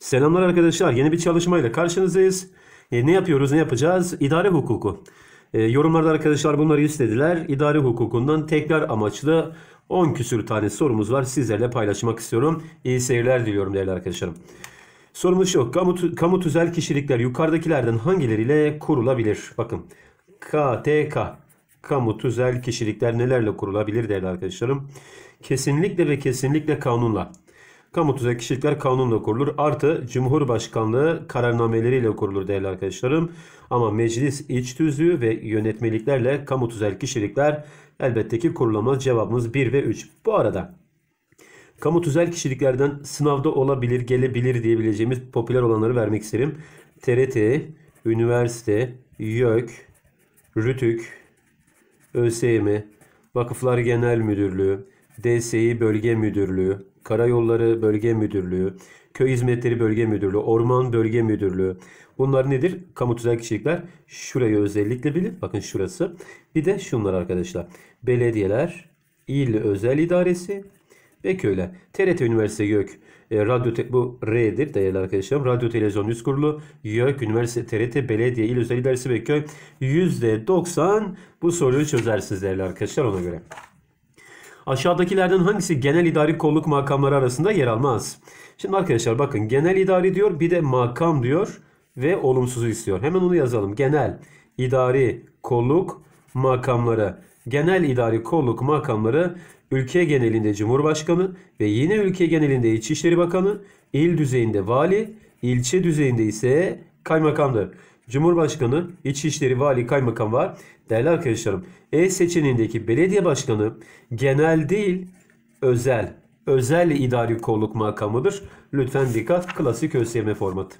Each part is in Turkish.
Selamlar arkadaşlar. Yeni bir çalışmayla karşınızdayız. E, ne yapıyoruz, ne yapacağız? İdare hukuku. E, yorumlarda arkadaşlar bunları istediler. İdare hukukundan tekrar amaçlı 10 küsür tane sorumuz var. Sizlerle paylaşmak istiyorum. İyi seyirler diliyorum değerli arkadaşlarım. Sorumuz şu. Kamu, kamu tüzel kişilikler yukarıdakilerden hangileriyle kurulabilir? Bakın. KTK. Kamu tüzel kişilikler nelerle kurulabilir değerli arkadaşlarım? Kesinlikle ve kesinlikle kanunla. Kamu tüzel kişilikler kanunla kurulur. Artı Cumhurbaşkanlığı kararnameleriyle kurulur değerli arkadaşlarım. Ama meclis iç tüzüğü ve yönetmeliklerle kamu tüzel kişilikler elbette ki kurulamaz. Cevabımız 1 ve 3. Bu arada kamu tüzel kişiliklerden sınavda olabilir, gelebilir diyebileceğimiz popüler olanları vermek isterim. TRT, üniversite, YÖK, RÜTÜK, ÖSYM, Vakıflar Genel Müdürlüğü, DSİ Bölge Müdürlüğü, Karayolları Bölge Müdürlüğü, Köy Hizmetleri Bölge Müdürlüğü, Orman Bölge Müdürlüğü. Bunlar nedir? Kamu tüzel kişilikler. Şurayı özellikle bilin. Bakın şurası. Bir de şunlar arkadaşlar. Belediyeler, İl Özel İdaresi ve köyler. TRT Üniversite YÖK. E, radyo te- bu R'dir değerli arkadaşlarım. Radyo Televizyon Yüz Kurulu, YÖK, Üniversite, TRT, Belediye, İl Özel İdaresi ve Köy %90 bu soruyu çözersiniz değerli arkadaşlar ona göre. Aşağıdakilerden hangisi genel idari kolluk makamları arasında yer almaz? Şimdi arkadaşlar bakın genel idari diyor bir de makam diyor ve olumsuzu istiyor. Hemen onu yazalım. Genel idari kolluk makamları. Genel idari kolluk makamları ülke genelinde Cumhurbaşkanı ve yine ülke genelinde İçişleri Bakanı, il düzeyinde vali, ilçe düzeyinde ise kaymakamdır. Cumhurbaşkanı, İçişleri Vali Kaymakam var. Değerli arkadaşlarım E seçeneğindeki belediye başkanı genel değil özel. Özel idari kolluk makamıdır. Lütfen dikkat klasik ÖSYM formatı.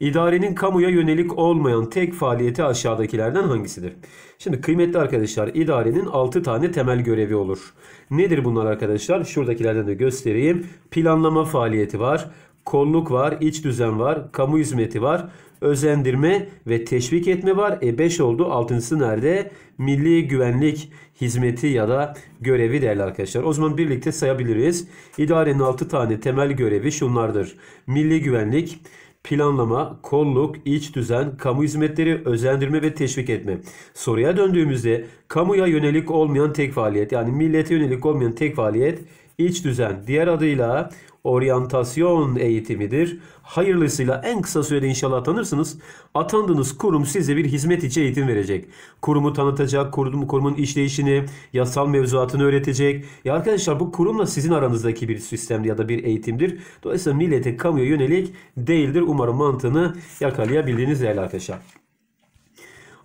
İdarenin kamuya yönelik olmayan tek faaliyeti aşağıdakilerden hangisidir? Şimdi kıymetli arkadaşlar idarenin 6 tane temel görevi olur. Nedir bunlar arkadaşlar? Şuradakilerden de göstereyim. Planlama faaliyeti var, kolluk var, iç düzen var, kamu hizmeti var, özendirme ve teşvik etme var. E 5 oldu. Altıncısı nerede? Milli güvenlik hizmeti ya da görevi değerli arkadaşlar. O zaman birlikte sayabiliriz. İdarenin 6 tane temel görevi şunlardır. Milli güvenlik, planlama, kolluk, iç düzen, kamu hizmetleri, özendirme ve teşvik etme. Soruya döndüğümüzde kamuya yönelik olmayan tek faaliyet yani millete yönelik olmayan tek faaliyet iç düzen diğer adıyla oryantasyon eğitimidir. Hayırlısıyla en kısa sürede inşallah tanırsınız. Atandığınız kurum size bir hizmet içi eğitim verecek. Kurumu tanıtacak, kurum, kurumun işleyişini, yasal mevzuatını öğretecek. Ya arkadaşlar bu kurumla sizin aranızdaki bir sistem ya da bir eğitimdir. Dolayısıyla millete kamuya yönelik değildir. Umarım mantığını yakalayabildiğiniz değerli arkadaşlar.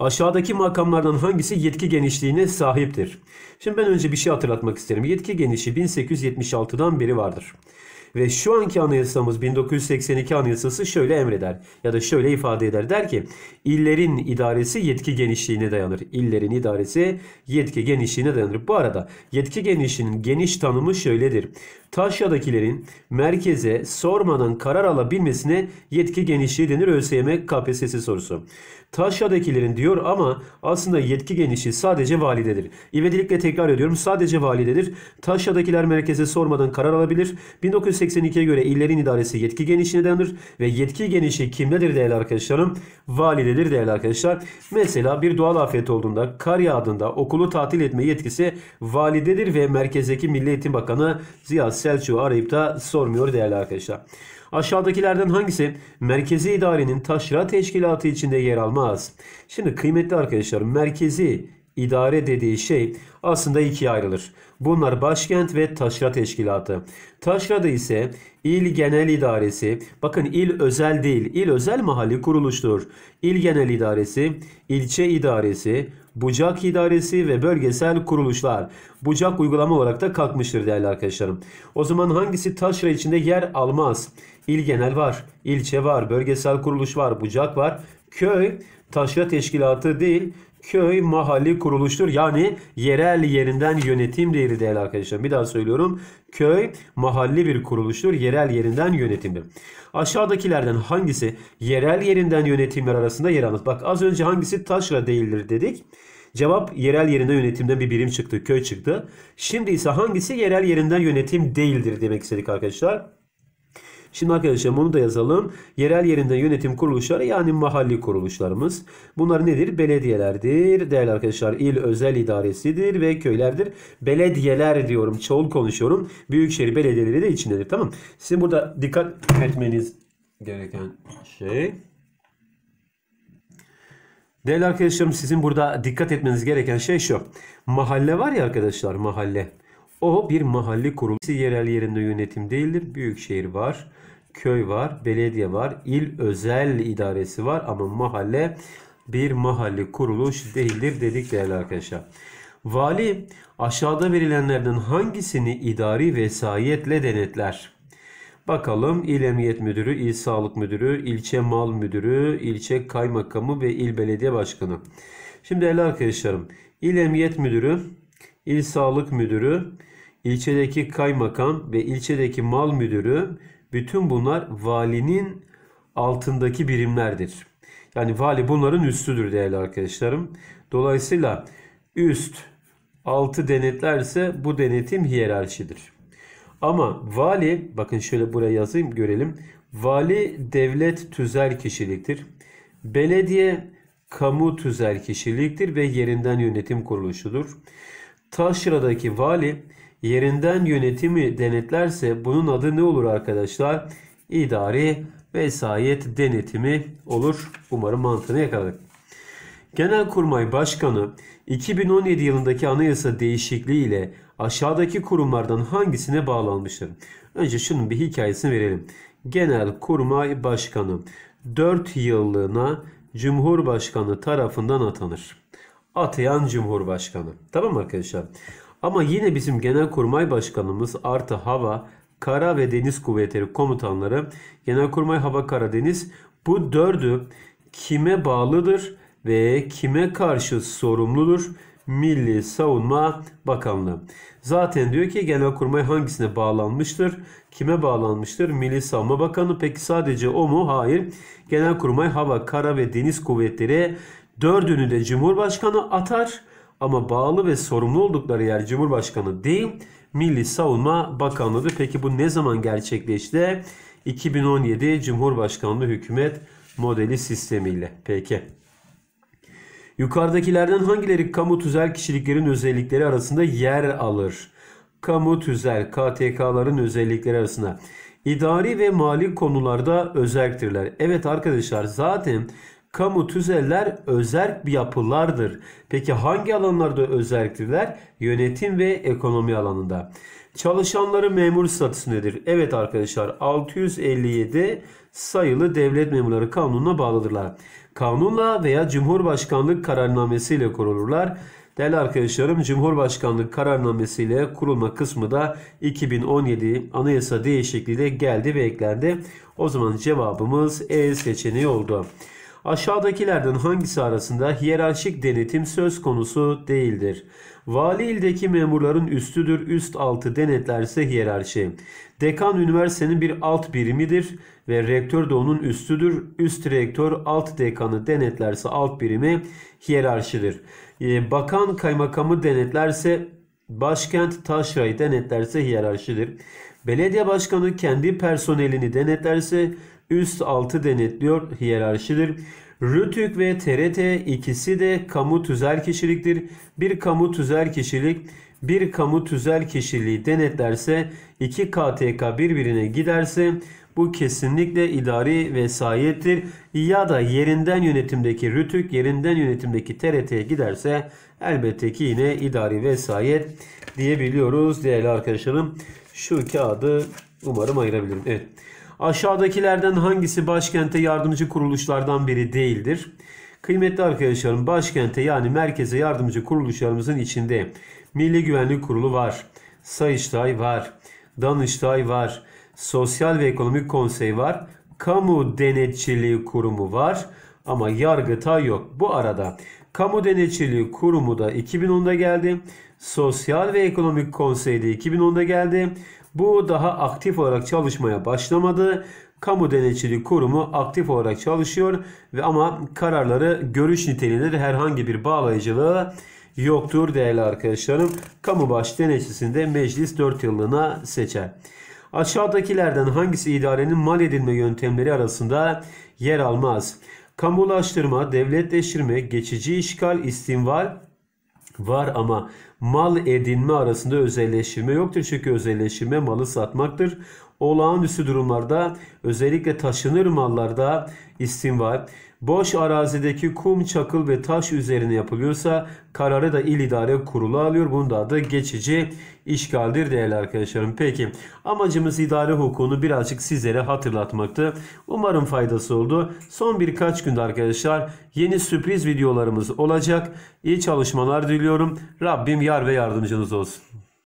Aşağıdaki makamlardan hangisi yetki genişliğine sahiptir? Şimdi ben önce bir şey hatırlatmak isterim. Yetki genişliği 1876'dan beri vardır. Ve şu anki anayasamız 1982 anayasası şöyle emreder ya da şöyle ifade eder. Der ki illerin idaresi yetki genişliğine dayanır. İllerin idaresi yetki genişliğine dayanır. Bu arada yetki genişliğinin geniş tanımı şöyledir. Taşya'dakilerin merkeze sormadan karar alabilmesine yetki genişliği denir ÖSYM KPSS sorusu. Taşya'dakilerin diyor ama aslında yetki genişi sadece validedir. İvedilikle tekrar ediyorum sadece validedir. Taşya'dakiler merkeze sormadan karar alabilir. 1982'ye göre illerin idaresi yetki genişine denir ve yetki genişi kimdedir değerli arkadaşlarım? Validedir değerli arkadaşlar. Mesela bir doğal afet olduğunda kar yağdığında okulu tatil etme yetkisi validedir ve merkezdeki Milli Eğitim Bakanı Ziya Selçuk'u arayıp da sormuyor değerli arkadaşlar. Aşağıdakilerden hangisi merkezi idarenin taşra teşkilatı içinde yer almaz? Şimdi kıymetli arkadaşlar merkezi idare dediği şey aslında ikiye ayrılır. Bunlar başkent ve taşra teşkilatı. Taşra'da ise il genel idaresi, bakın il özel değil, il özel mahalli kuruluştur. İl genel idaresi, ilçe idaresi, Bucak idaresi ve bölgesel kuruluşlar. Bucak uygulama olarak da kalkmıştır değerli arkadaşlarım. O zaman hangisi taşra içinde yer almaz? İl genel var, ilçe var, bölgesel kuruluş var, bucak var. Köy taşra teşkilatı değil, köy mahalli kuruluştur. Yani yerel yerinden yönetim değeri değerli arkadaşlar. Bir daha söylüyorum. Köy mahalli bir kuruluştur. Yerel yerinden yönetimdir. Aşağıdakilerden hangisi yerel yerinden yönetimler arasında yer alır? Bak az önce hangisi taşra değildir dedik. Cevap yerel yerinden yönetimden bir birim çıktı. Köy çıktı. Şimdi ise hangisi yerel yerinden yönetim değildir demek istedik arkadaşlar. Şimdi arkadaşlar bunu da yazalım. Yerel yerinde yönetim kuruluşları yani mahalli kuruluşlarımız. Bunlar nedir? Belediyelerdir. Değerli arkadaşlar il özel idaresidir ve köylerdir. Belediyeler diyorum. Çoğul konuşuyorum. Büyükşehir belediyeleri de içindedir. Tamam. Sizin burada dikkat etmeniz gereken şey. Değerli arkadaşlarım sizin burada dikkat etmeniz gereken şey şu. Mahalle var ya arkadaşlar mahalle. O bir mahalli kurulu. Yerel yerinde yönetim değildir. Büyükşehir var, köy var, belediye var, il özel idaresi var ama mahalle bir mahalli kuruluş değildir dedik değerli arkadaşlar. Vali aşağıda verilenlerden hangisini idari vesayetle denetler? Bakalım il Emniyet Müdürü, il Sağlık Müdürü, ilçe Mal Müdürü, ilçe Kaymakamı ve il Belediye Başkanı. Şimdi değerli arkadaşlarım il Emniyet Müdürü, il Sağlık Müdürü, ilçedeki kaymakam ve ilçedeki mal müdürü bütün bunlar valinin altındaki birimlerdir. Yani vali bunların üstüdür değerli arkadaşlarım. Dolayısıyla üst altı denetlerse bu denetim hiyerarşidir. Ama vali bakın şöyle buraya yazayım görelim. Vali devlet tüzel kişiliktir. Belediye kamu tüzel kişiliktir ve yerinden yönetim kuruluşudur. Taşra'daki vali yerinden yönetimi denetlerse bunun adı ne olur arkadaşlar? İdari vesayet denetimi olur. Umarım mantığını yakaladık. Genel Kurmay Başkanı 2017 yılındaki anayasa değişikliği ile aşağıdaki kurumlardan hangisine bağlanmıştır? Önce şunun bir hikayesini verelim. Genel Kurmay Başkanı 4 yıllığına Cumhurbaşkanı tarafından atanır. Atayan Cumhurbaşkanı. Tamam mı arkadaşlar? Ama yine bizim Genelkurmay Başkanımız artı hava, kara ve deniz kuvvetleri komutanları Genelkurmay Hava Deniz bu dördü kime bağlıdır ve kime karşı sorumludur? Milli Savunma Bakanlığı. Zaten diyor ki Genelkurmay hangisine bağlanmıştır? Kime bağlanmıştır? Milli Savunma Bakanı. Peki sadece o mu? Hayır. Genelkurmay Hava, Kara ve Deniz Kuvvetleri dördünü de Cumhurbaşkanı atar ama bağlı ve sorumlu oldukları yer Cumhurbaşkanı değil Milli Savunma bakanlığı Peki bu ne zaman gerçekleşti? 2017 Cumhurbaşkanlığı hükümet modeli sistemiyle. Peki. Yukarıdakilerden hangileri kamu tüzel kişiliklerin özellikleri arasında yer alır? Kamu tüzel KTK'ların özellikleri arasında idari ve mali konularda özelliktirler. Evet arkadaşlar zaten Kamu tüzeller özerk bir yapılardır. Peki hangi alanlarda özerktirler? Yönetim ve ekonomi alanında. Çalışanları memur statüsündedir. Evet arkadaşlar 657 sayılı devlet memurları kanununa bağlıdırlar. Kanunla veya Cumhurbaşkanlık Kararnamesi ile kurulurlar. Değerli arkadaşlarım Cumhurbaşkanlık Kararnamesi ile kurulma kısmı da 2017 anayasa değişikliği değişikliğiyle geldi ve eklendi. O zaman cevabımız E seçeneği oldu. Aşağıdakilerden hangisi arasında hiyerarşik denetim söz konusu değildir? Vali ildeki memurların üstüdür, üst altı denetlerse hiyerarşi. Dekan üniversitenin bir alt birimidir ve rektör de onun üstüdür. Üst rektör alt dekanı denetlerse alt birimi hiyerarşidir. Ee, bakan kaymakamı denetlerse başkent taşrayı denetlerse hiyerarşidir. Belediye başkanı kendi personelini denetlerse üst altı denetliyor hiyerarşidir. Rütük ve TRT ikisi de kamu tüzel kişiliktir. Bir kamu tüzel kişilik bir kamu tüzel kişiliği denetlerse iki KTK birbirine giderse bu kesinlikle idari vesayettir. Ya da yerinden yönetimdeki rütük yerinden yönetimdeki TRT'ye giderse elbette ki yine idari vesayet diyebiliyoruz değerli arkadaşlarım. Şu kağıdı umarım ayırabilirim. Evet. Aşağıdakilerden hangisi başkente yardımcı kuruluşlardan biri değildir? Kıymetli arkadaşlarım başkente yani merkeze yardımcı kuruluşlarımızın içinde Milli Güvenlik Kurulu var. Sayıştay var. Danıştay var. Sosyal ve Ekonomik Konsey var. Kamu Denetçiliği Kurumu var ama Yargıtay yok. Bu arada Kamu Denetçiliği Kurumu da 2010'da geldi. Sosyal ve Ekonomik Konsey de 2010'da geldi. Bu daha aktif olarak çalışmaya başlamadı. Kamu Denetçiliği Kurumu aktif olarak çalışıyor ve ama kararları görüş niteliğindedir. herhangi bir bağlayıcılığı yoktur değerli arkadaşlarım. Kamu baş denetçisinde meclis 4 yıllığına seçer. Aşağıdakilerden hangisi idarenin mal edilme yöntemleri arasında yer almaz? Kamulaştırma, devletleştirme, geçici işgal, istinval var ama mal edinme arasında özelleştirme yoktur. Çünkü özelleştirme malı satmaktır. Olağanüstü durumlarda özellikle taşınır mallarda istinva, Boş arazideki kum, çakıl ve taş üzerine yapılıyorsa kararı da il idare kurulu alıyor. Bunun da adı geçici işgaldir değerli arkadaşlarım. Peki amacımız idare hukukunu birazcık sizlere hatırlatmaktı. Umarım faydası oldu. Son birkaç günde arkadaşlar yeni sürpriz videolarımız olacak. İyi çalışmalar diliyorum. Rabbim yar ve yardımcınız olsun.